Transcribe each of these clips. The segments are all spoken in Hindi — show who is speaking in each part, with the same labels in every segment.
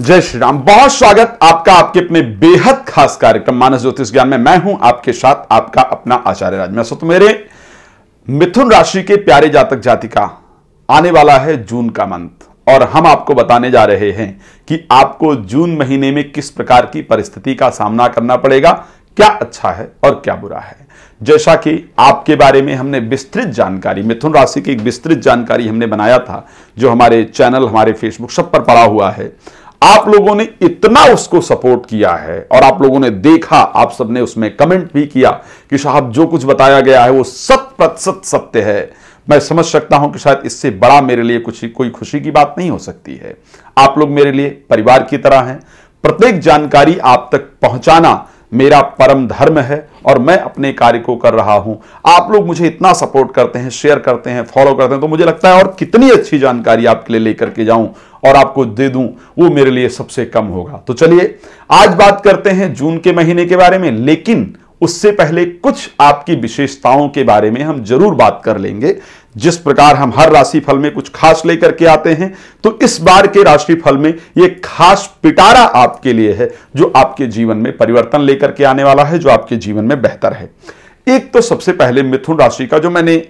Speaker 1: जय श्री राम बहुत स्वागत आपका आपके अपने बेहद खास कार्यक्रम मानस ज्योतिष ज्ञान में मैं हूं आपके साथ आपका अपना आचार्य राज मैं तो मेरे मिथुन राशि के प्यारे जातक जातिका आने वाला है जून का मंथ और हम आपको बताने जा रहे हैं कि आपको जून महीने में किस प्रकार की परिस्थिति का सामना करना पड़ेगा क्या अच्छा है और क्या बुरा है जैसा कि आपके बारे में हमने विस्तृत जानकारी मिथुन राशि की एक विस्तृत जानकारी हमने बनाया था जो हमारे चैनल हमारे फेसबुक सब पर पड़ा हुआ है आप लोगों ने इतना उसको सपोर्ट किया है और आप लोगों ने देखा आप सबने उसमें कमेंट भी किया कि साहब जो कुछ बताया गया है वो सत प्रतिशत सत्य है मैं समझ सकता हूं कि शायद इससे बड़ा मेरे लिए कुछ कोई खुशी की बात नहीं हो सकती है आप लोग मेरे लिए परिवार की तरह हैं प्रत्येक जानकारी आप तक पहुंचाना मेरा परम धर्म है और मैं अपने कार्य को कर रहा हूं आप लोग मुझे इतना सपोर्ट करते हैं शेयर करते हैं फॉलो करते हैं तो मुझे लगता है और कितनी अच्छी जानकारी आपके लिए लेकर के जाऊं और आपको दे दूं वो मेरे लिए सबसे कम होगा तो चलिए आज बात करते हैं जून के महीने के बारे में लेकिन उससे पहले कुछ आपकी विशेषताओं के बारे में हम जरूर बात कर लेंगे जिस प्रकार हम हर राशि फल में कुछ खास लेकर के आते हैं तो इस बार के राशि फल में ये खास पिटारा आपके लिए है जो आपके जीवन में परिवर्तन लेकर के आने वाला है जो आपके जीवन में बेहतर है एक तो सबसे पहले मिथुन राशि का जो मैंने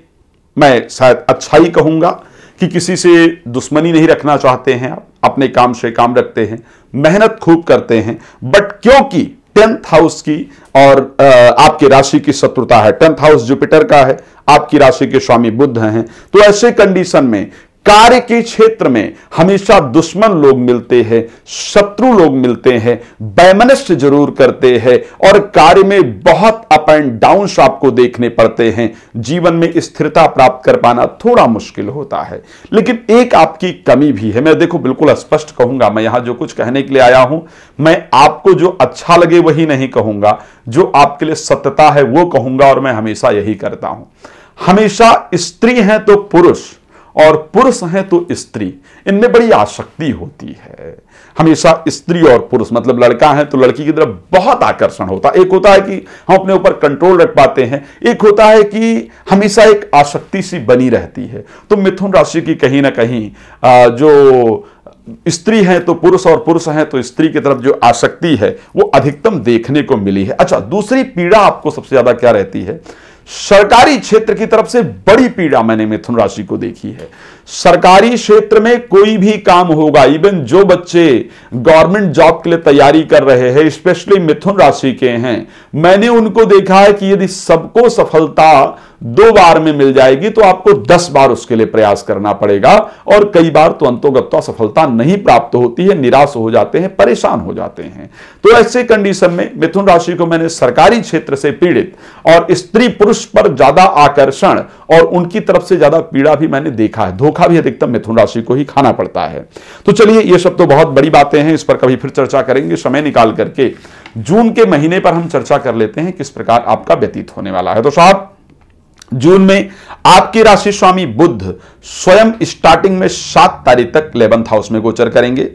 Speaker 1: मैं शायद अच्छाई कहूंगा कि किसी से दुश्मनी नहीं रखना चाहते हैं आप अपने काम से काम रखते हैं मेहनत खूब करते हैं बट क्योंकि टेंथ हाउस की और आपकी राशि की शत्रुता है टेंथ हाउस जुपिटर का है आपकी राशि के स्वामी बुद्ध हैं तो ऐसे कंडीशन में कार्य के क्षेत्र में हमेशा दुश्मन लोग मिलते हैं शत्रु लोग मिलते हैं वैमनस्य जरूर करते हैं और कार्य में बहुत अप एंड डाउन आपको देखने पड़ते हैं जीवन में स्थिरता प्राप्त कर पाना थोड़ा मुश्किल होता है लेकिन एक आपकी कमी भी है मैं देखो बिल्कुल स्पष्ट कहूंगा मैं यहां जो कुछ कहने के लिए आया हूं मैं आपको जो अच्छा लगे वही नहीं कहूंगा जो आपके लिए सत्यता है वो कहूंगा और मैं हमेशा यही करता हूं हमेशा स्त्री है तो पुरुष और पुरुष हैं तो स्त्री इनमें बड़ी आसक्ति होती है हमेशा स्त्री और पुरुष मतलब लड़का है तो लड़की की तरफ बहुत आकर्षण होता है एक होता है कि हम अपने ऊपर कंट्रोल रख पाते हैं एक होता है कि हमेशा एक आसक्ति सी बनी रहती है तो मिथुन राशि की कहीं ना कहीं जो स्त्री है तो पुरुष और पुरुष है तो स्त्री की तरफ जो आसक्ति है वो अधिकतम देखने को मिली है अच्छा दूसरी पीड़ा आपको सबसे ज्यादा क्या रहती है सरकारी क्षेत्र की तरफ से बड़ी पीड़ा मैंने मिथुन राशि को देखी है सरकारी क्षेत्र में कोई भी काम होगा इवन जो बच्चे गवर्नमेंट जॉब के लिए तैयारी कर रहे हैं स्पेशली मिथुन राशि के हैं मैंने उनको देखा है कि यदि सबको सफलता दो बार में मिल जाएगी तो आपको दस बार उसके लिए प्रयास करना पड़ेगा और कई बार तो अंतोगत्ता सफलता नहीं प्राप्त होती है निराश हो जाते हैं परेशान हो जाते हैं तो ऐसे कंडीशन में मिथुन राशि को मैंने सरकारी क्षेत्र से पीड़ित और स्त्री पुरुष पर ज्यादा आकर्षण और उनकी तरफ से ज्यादा पीड़ा भी मैंने देखा है धोखा चोखा भी अधिकतम मिथुन राशि को ही खाना पड़ता है तो चलिए ये सब तो बहुत बड़ी बातें हैं इस पर कभी फिर चर्चा करेंगे समय निकाल करके जून के महीने पर हम चर्चा कर लेते हैं किस प्रकार आपका व्यतीत होने वाला है तो साहब जून में आपकी राशि स्वामी बुद्ध स्वयं स्टार्टिंग में सात तारीख तक इलेवंथ हाउस में गोचर करेंगे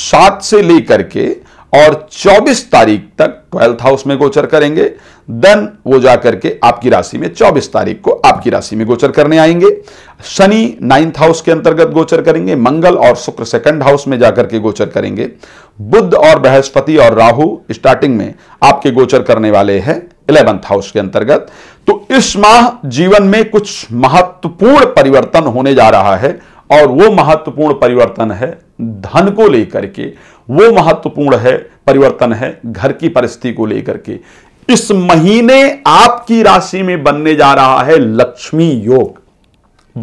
Speaker 1: सात से लेकर के और 24 तारीख तक ट्वेल्थ हाउस में गोचर करेंगे देन वो जाकर के आपकी राशि में 24 तारीख को आपकी राशि में गोचर करने आएंगे शनि नाइन्थ हाउस के अंतर्गत गोचर करेंगे मंगल और शुक्र सेकंड हाउस में जाकर के गोचर करेंगे बुद्ध और बृहस्पति और राहु स्टार्टिंग में आपके गोचर करने वाले हैं इलेवंथ हाउस के अंतर्गत तो इस माह जीवन में कुछ महत्वपूर्ण परिवर्तन होने जा रहा है और वो महत्वपूर्ण परिवर्तन है धन को लेकर के वो महत्वपूर्ण है परिवर्तन है घर की परिस्थिति को लेकर के इस महीने आपकी राशि में बनने जा रहा है लक्ष्मी योग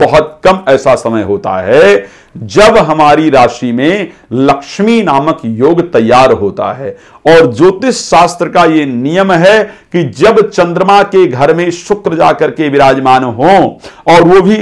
Speaker 1: बहुत कम ऐसा समय होता है जब हमारी राशि में लक्ष्मी नामक योग तैयार होता है और ज्योतिष शास्त्र का यह नियम है कि जब चंद्रमा के घर में शुक्र जाकर के विराजमान हो और वो भी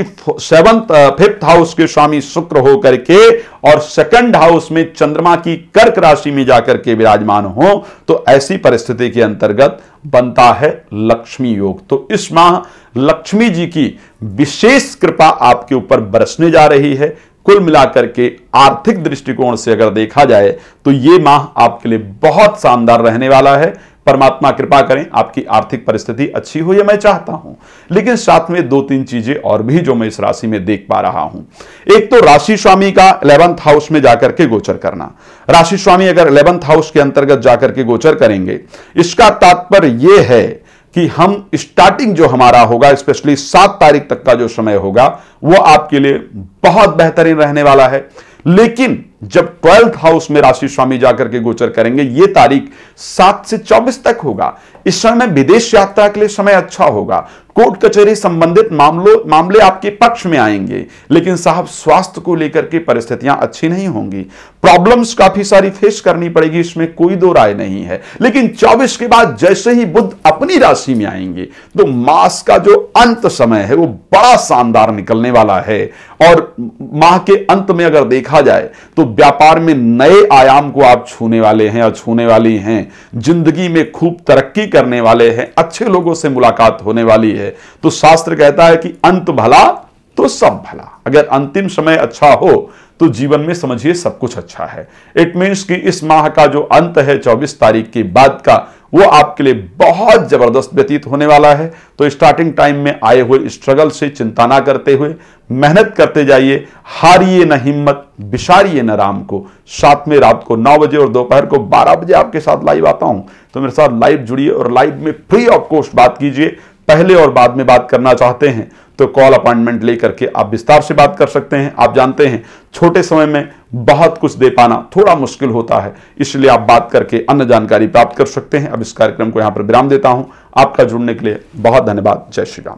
Speaker 1: सेवंथ फिफ्थ हाउस के स्वामी शुक्र हो करके और सेकंड हाउस में चंद्रमा की कर्क राशि में जाकर के विराजमान हो तो ऐसी परिस्थिति के अंतर्गत बनता है लक्ष्मी योग तो इस माह लक्ष्मी जी की विशेष कृपा आपके ऊपर बरसने जा रही है कुल मिलाकर के आर्थिक दृष्टिकोण से अगर देखा जाए तो ये माह आपके लिए बहुत शानदार रहने वाला है परमात्मा कृपा करें आपकी आर्थिक परिस्थिति अच्छी हो यह मैं चाहता हूं लेकिन साथ में दो तीन चीजें और भी जो मैं इस राशि में देख पा रहा हूं एक तो राशि स्वामी का इलेवंथ हाउस में जाकर के गोचर करना राशि स्वामी अगर इलेवंथ हाउस के अंतर्गत जाकर के गोचर करेंगे इसका तात्पर्य यह है कि हम स्टार्टिंग जो हमारा होगा स्पेशली सात तारीख तक का जो समय होगा वो आप आपके लिए बहुत बेहतरीन रहने वाला है लेकिन जब ट्वेल्थ हाउस में राशि स्वामी जाकर के गोचर करेंगे ये तारीख सात से चौबीस तक होगा इस समय में विदेश यात्रा के लिए समय अच्छा होगा कोर्ट कचहरी संबंधित मामलों मामले आपके पक्ष में आएंगे लेकिन साहब स्वास्थ्य को लेकर के परिस्थितियां अच्छी नहीं होंगी प्रॉब्लम्स काफी सारी फेस करनी पड़ेगी इसमें कोई दो राय नहीं है लेकिन 24 के बाद जैसे ही बुद्ध अपनी राशि में आएंगे तो मास का जो अंत समय है वो बड़ा शानदार निकलने वाला है और माह के अंत में अगर देखा जाए तो व्यापार में नए आयाम को आप छूने वाले हैं और छूने वाली हैं जिंदगी में खूब तरक्की करने वाले हैं अच्छे लोगों से मुलाकात होने वाली है तो शास्त्र कहता है कि अंत भला तो सब भला अगर अंतिम समय अच्छा हो तो जीवन में समझिए सब कुछ अच्छा है इट मीन्स कि इस माह का जो अंत है 24 तारीख के बाद का वो आपके लिए बहुत ज़बरदस्त व्यतीत होने वाला है तो स्टार्टिंग टाइम में आए हुए स्ट्रगल से चिंता ना करते हुए मेहनत करते जाइए हारिए न हिम्मत बिशारिए न राम को साथ में रात को नौ बजे और दोपहर को बारह बजे आपके साथ लाइव आता हूं तो मेरे साथ लाइव जुड़िए और लाइव में फ्री ऑफ कॉस्ट बात कीजिए पहले और बाद में बात करना चाहते हैं तो कॉल अपॉइंटमेंट लेकर के आप विस्तार से बात कर सकते हैं आप जानते हैं छोटे समय में बहुत कुछ दे पाना थोड़ा मुश्किल होता है इसलिए आप बात करके अन्य जानकारी प्राप्त कर सकते हैं अब इस कार्यक्रम को यहां पर विराम देता हूं आपका जुड़ने के लिए बहुत धन्यवाद जय श्री राम